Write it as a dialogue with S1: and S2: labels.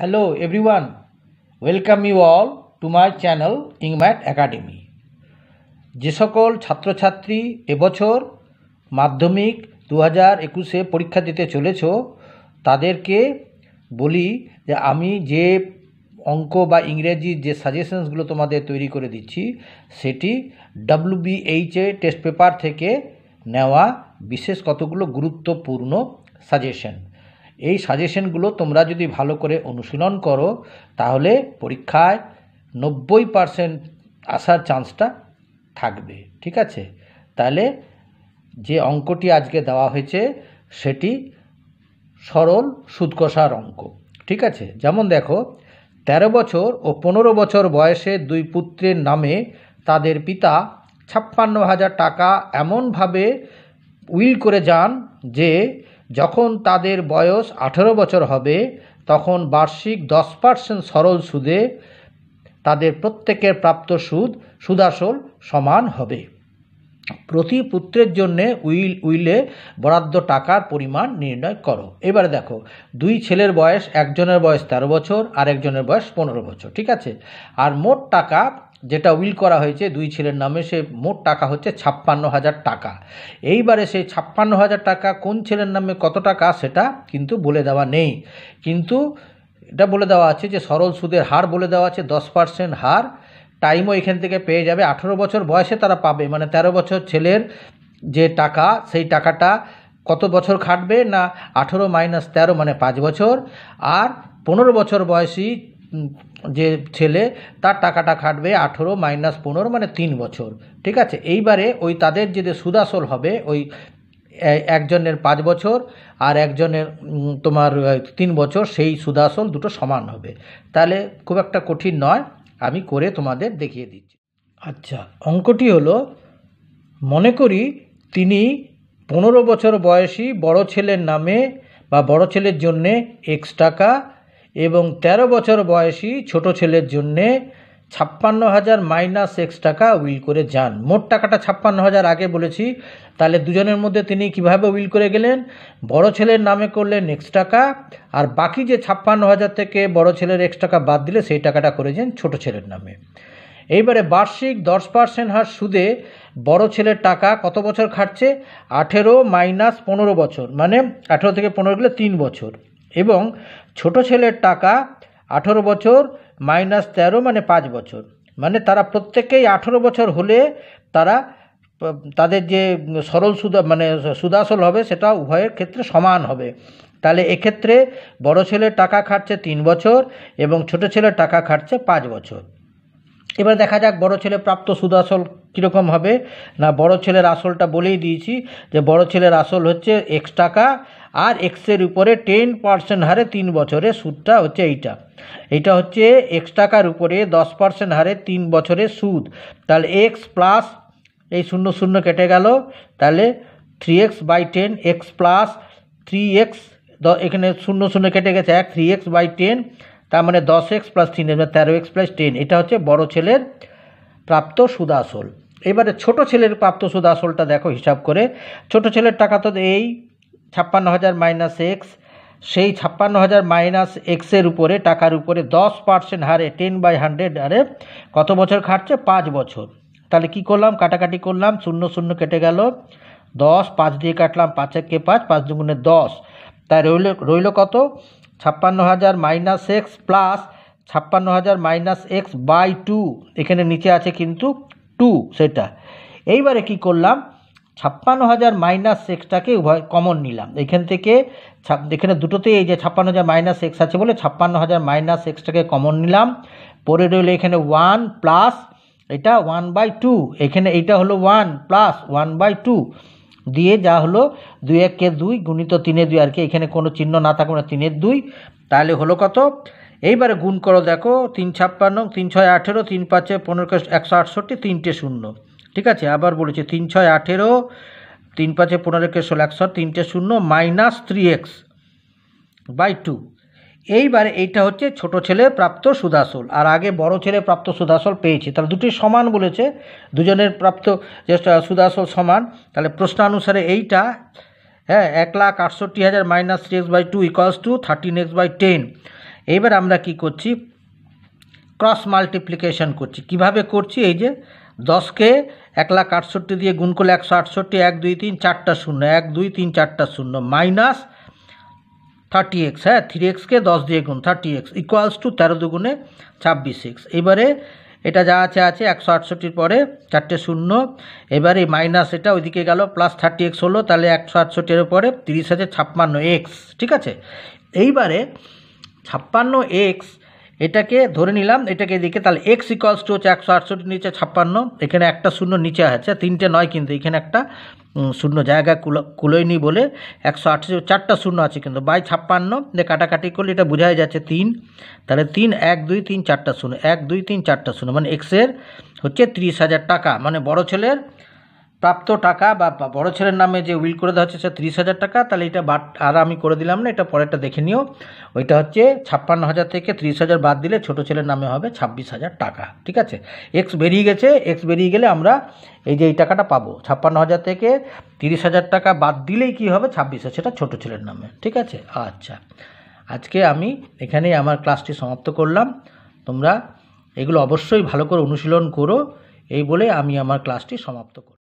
S1: Hello everyone, welcome you all to my channel IngMat Academy. যে সকল ছাত্রছাত্রী এবছর মাধ্যমিক দু হাজার একুশে পরীক্ষা দিতে চলেছ তাদেরকে বলি যে আমি যে অঙ্ক বা ইংরেজির যে সাজেশনসগুলো তোমাদের তৈরি করে দিচ্ছি সেটি ডাব্লুবিএইচএ টেস্ট পেপার থেকে নেওয়া বিশেষ কতগুলো গুরুত্বপূর্ণ সাজেশন এই সাজেশনগুলো তোমরা যদি ভালো করে অনুশীলন করো তাহলে পরীক্ষায় নব্বই পারসেন্ট আসার চান্সটা থাকবে ঠিক আছে তাহলে যে অঙ্কটি আজকে দেওয়া হয়েছে সেটি সরল সুদকষার অঙ্ক ঠিক আছে যেমন দেখো ১৩ বছর ও পনেরো বছর বয়সে দুই পুত্রের নামে তাদের পিতা ছাপ্পান্ন হাজার টাকা এমনভাবে উইল করে যান যে যখন তাদের বয়স আঠেরো বছর হবে তখন বার্ষিক দশ পার্সেন্ট সরল সুদে তাদের প্রত্যেকের প্রাপ্ত সুদ সুদাসল সমান হবে প্রতি পুত্রের জন্যে উইল উইলে বরাদ্দ টাকার পরিমাণ নির্ণয় করো এবারে দেখো দুই ছেলের বয়স একজনের বয়স তেরো বছর আর একজনের বয়স পনেরো বছর ঠিক আছে আর মোট টাকা যেটা উইল করা হয়েছে দুই ছেলের নামে সে মোট টাকা হচ্ছে ছাপ্পান্ন হাজার টাকা এইবারে সেই ছাপ্পান্ন হাজার টাকা কোন ছেলের নামে কত টাকা সেটা কিন্তু বলে দেওয়া নেই কিন্তু এটা বলে দেওয়া আছে যে সরল সুদের হার বলে দেওয়া আছে দশ পার্সেন্ট হার টাইমও এখান থেকে পেয়ে যাবে আঠেরো বছর বয়সে তারা পাবে মানে ১৩ বছর ছেলের যে টাকা সেই টাকাটা কত বছর খাটবে না আঠেরো মাইনাস তেরো মানে পাঁচ বছর আর পনেরো বছর বয়সী যে ছেলে তার টাকাটা খাটবে আঠেরো মাইনাস পনেরো মানে তিন বছর ঠিক আছে এইবারে ওই তাদের যে সুদাসল হবে ওই একজনের পাঁচ বছর আর একজনের তোমার তিন বছর সেই সুদাসল দুটো সমান হবে তাহলে খুব একটা কঠিন নয় আমি করে তোমাদের দেখিয়ে দিচ্ছি আচ্ছা অঙ্কটি হলো মনে করি তিনি পনেরো বছর বয়সী বড় ছেলের নামে বা বড় ছেলের জন্যে এক্স টাকা এবং ১৩ বছর বয়সী ছোট ছেলের জন্যে ছাপ্পান্ন হাজার মাইনাস এক্স টাকা উইল করে যান মোট টাকাটা ছাপ্পান্ন হাজার আগে বলেছি তাহলে দুজনের মধ্যে তিনি কিভাবে উইল করে গেলেন বড় ছেলের নামে করলেন এক্স টাকা আর বাকি যে ছাপ্পান্ন হাজার থেকে বড় ছেলের এক্স টাকা বাদ দিলে সেই টাকাটা করে যান ছোট ছেলের নামে এইবারে বার্ষিক দশ পার্সেন্ট হার সুদে বড় ছেলের টাকা কত বছর খাটছে আঠেরো মাইনাস পনেরো বছর মানে আঠেরো থেকে পনেরো গেলে তিন বছর এবং ছোট ছেলের টাকা আঠেরো বছর মাইনাস তেরো মানে পাঁচ বছর মানে তারা প্রত্যেকেই আঠেরো বছর হলে তারা তাদের যে সরল সুদা মানে সুদাসল হবে সেটা উভয়ের ক্ষেত্রে সমান হবে তাহলে এক্ষেত্রে বড় ছেলে টাকা খাটছে তিন বছর এবং ছোট ছেলে টাকা খাটছে পাঁচ বছর এবার দেখা যাক বড় ছেলে প্রাপ্ত সুদাসল কীরকম হবে না বড় ছেলের আসলটা বলেই দিয়েছি যে বড় ছেলের আসল হচ্ছে এক্স টাকা আর এক্সের উপরে টেন পার্সেন্ট হারে তিন বছরে সুদটা হচ্ছে এইটা এটা হচ্ছে এক্স টাকার উপরে দশ পার্সেন্ট হারে তিন বছরে সুদ তাহলে এক্স প্লাস এই শূন্য শূন্য কেটে গেল তাহলে three x by ten x plus three x এখানে শূন্য শূন্য কেটে গেছে এক থ্রি এক্স বাই টেন তার মানে দশ এক্স প্লাস তিন তেরো এক্স প্লাস টেন এটা হচ্ছে বড় ছেলের প্রাপ্ত সুদাসল এবারে ছোট ছেলের প্রাপ্ত সুদ আসলটা দেখো হিসাব করে ছোট ছেলের টাকা তো এই ছাপ্পান্ন হাজার মাইনাস এক্স সেই ছাপ্পান্ন হাজার মাইনাস এক্সের উপরে টাকার উপরে দশ পার্সেন্ট হারে টেন বাই হান্ড্রেড হারে কত বছর খাটছে পাঁচ বছর তাহলে কি করলাম কাটাকাটি করলাম শূন্য শূন্য কেটে গেল দশ পাঁচ দিয়ে কাটলাম পাঁচ কে পাঁচ পাঁচ দুগুণে দশ তাই রইল রইল কত ছাপ্পান্ন হাজার মাইনাস এক্স প্লাস ছাপ্পান্ন হাজার মাইনাস এক্স বাই টু এখানে নিচে আছে কিন্তু টু সেটা এইবারে কি করলাম ছাপ্পান্ন হাজার মাইনাস এক্সটাকে উভয় কমন নিলাম এখান থেকে এখানে দুটোতে এই যে ছাপ্পান্ন হাজার মাইনাস এক্স আছে বলে ছাপ্পান্ন হাজার মাইনাস এক্সটাকে কমন নিলাম পরে রইল এখানে ওয়ান প্লাস এটা ওয়ান বাই টু এখানে এইটা হলো one plus one by two দিয়ে যা হলো দুই এককে দুই গুণিত তিনে দুই আর কি এখানে কোনো চিহ্ন না থাকবে না মানে তিনের দুই তাহলে হলো কত এইবারে গুণ করো দেখো তিন ছাপ্পান্ন তিন ছয় আঠেরো তিন পাঁচে পনেরো একশো আটষট্টি তিনটে শূন্য ঠিক আছে আবার বলেছে তিন ছয় আঠেরো তিন পাঁচে পনেরো কে ষোলো একশো তিনটে শূন্য minus three x by two এইবারে এইটা হচ্ছে ছোট ছেলে প্রাপ্ত সুদাসল আর আগে বড় ছেলে প্রাপ্ত সুদাসল পেয়েছে তাহলে দুটি সমান বলেছে দুজনের প্রাপ্ত যে সুদাসল সমান তাহলে প্রশ্নানুসারে এইটা হ্যাঁ এক লাখ আটষট্টি হাজার minus three x by two equals two thirteen x by ten এইবার আমরা কি করছি ক্রস মাল্টিপ্লিকেশন করছি কিভাবে করছি এই যে দশকে এক লাখ আটষট্টি দিয়ে গুণ করলে একশো আটষট্টি এক দুই তিন চারটা শূন্য এক দুই তিন চারটা শূন্য মাইনাস থার্টি এক্স হ্যাঁ থ্রি এক্সকে দশ দিয়ে গুণ থার্টি এক্স ইকুয়ালস টু তেরো দুগুণে ছাব্বিশ এক্স এবারে এটা যা আছে আছে একশো আটষট্টির পরে চারটে শূন্য এবারে মাইনাস এটা ওইদিকে গেল প্লাস থার্টি এক্স হলো তাহলে একশো আটষট্টির পরে তিরিশ হাজার ছাপ্পান্ন এক্স ঠিক আছে এইবারে ছাপ্পান্ন এক্স এটাকে ধরে নিলাম এটাকে দেখে তাহলে এক্স ইকলস টু হচ্ছে একশো আটষট্টি নিচে ছাপ্পান্ন এখানে একটা শূন্য নিচে আছে তিনটে নয় কিন্তু এখানে একটা শূন্য জায়গা কুলোয়নি বলে একশো আটশো চারটা শূন্য আছে কিন্তু বাই ছাপ্পান্ন দিয়ে কাটাকাটি করলে এটা বোঝাই যাচ্ছে তিন তাহলে তিন এক দুই তিন চারটা শূন্য এক দুই তিন চারটা শূন্য মানে এক্সের হচ্ছে তিরিশ হাজার টাকা মানে বড় ছেলের প্রাপ্ত টাকা বা বড় ছেলের নামে যে উইল করে দেওয়া হচ্ছে সেটা তিরিশ হাজার টাকা তাহলে এটা বাদ আর আমি করে দিলাম না এটা পরেরটা দেখে নিও ওইটা হচ্ছে ছাপ্পান্ন হাজার থেকে তিরিশ হাজার বাদ দিলে ছোট ছেলের নামে হবে ছাব্বিশ হাজার টাকা ঠিক আছে এক্স বেরিয়ে গেছে এক্স বেরিয়ে গেলে আমরা এই যে এই টাকাটা পাবো ছাপ্পান্ন হাজার থেকে তিরিশ হাজার টাকা বাদ দিলেই কি হবে ছাব্বিশ সেটা ছোট ছেলের নামে ঠিক আছে আচ্ছা আজকে আমি এখানেই আমার ক্লাসটি সমাপ্ত করলাম তোমরা এগুলো অবশ্যই ভালো করে অনুশীলন করো এই বলে আমি আমার ক্লাসটি সমাপ্ত করি